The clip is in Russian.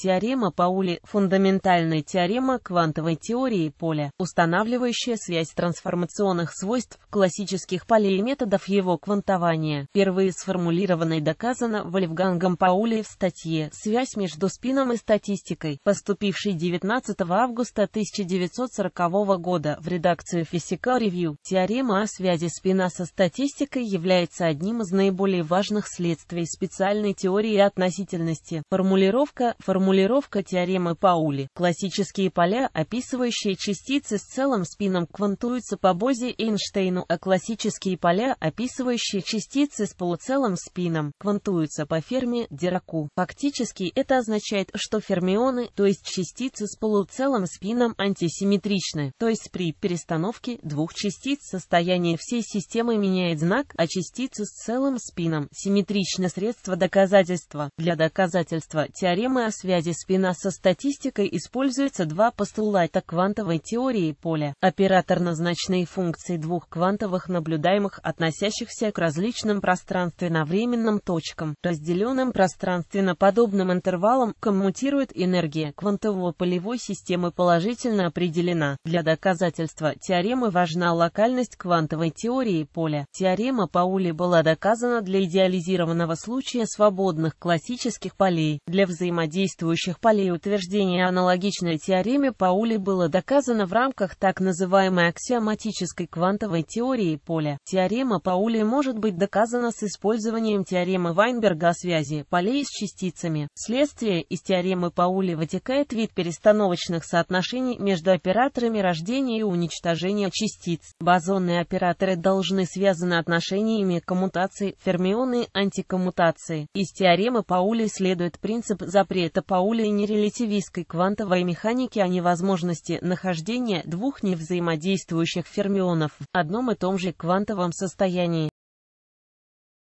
Теорема Паули – фундаментальная теорема квантовой теории поля, устанавливающая связь трансформационных свойств классических полей и методов его квантования. Впервые и доказана Вольфгангом Паули в статье «Связь между спином и статистикой», поступившей 19 августа 1940 года в редакцию Physical Review. Теорема о связи спина со статистикой является одним из наиболее важных следствий специальной теории относительности. Формулировка формулировка Формулировка теоремы Паули. Классические поля, описывающие частицы с целым спином, квантуются по Бозе-Эйнштейну, а классические поля, описывающие частицы с полуцелым спином, квантуются по Ферме-Дираку. Фактически это означает, что фермионы, то есть частицы с полуцелым спином, антисимметричны, то есть при перестановке двух частиц состояние всей системы меняет знак, а частицы с целым спином симметричны. средство доказательства. Для доказательства теоремы о связи связи спина со статистикой используются два постулата квантовой теории поля. Операторно-значные функции двух квантовых наблюдаемых, относящихся к различным пространственно-временным точкам, разделенным пространственно-подобным интервалом, коммутирует энергия квантово-полевой системы положительно определена. Для доказательства теоремы важна локальность квантовой теории поля. Теорема Паули была доказана для идеализированного случая свободных классических полей. Для взаимодействия действующих полей утверждение аналогичной теореме Паули было доказано в рамках так называемой аксиоматической квантовой теории поля. Теорема Паули может быть доказана с использованием теоремы Вайнберга о связи полей с частицами. Следствие из теоремы Паули вытекает вид перестановочных соотношений между операторами рождения и уничтожения частиц. Бозонные операторы должны связаны отношениями коммутации, фермионы, антикоммутации. Из теоремы Паули следует принцип запрета Паули Пауля и нерелятивистской квантовой механики о невозможности нахождения двух невзаимодействующих фермионов в одном и том же квантовом состоянии.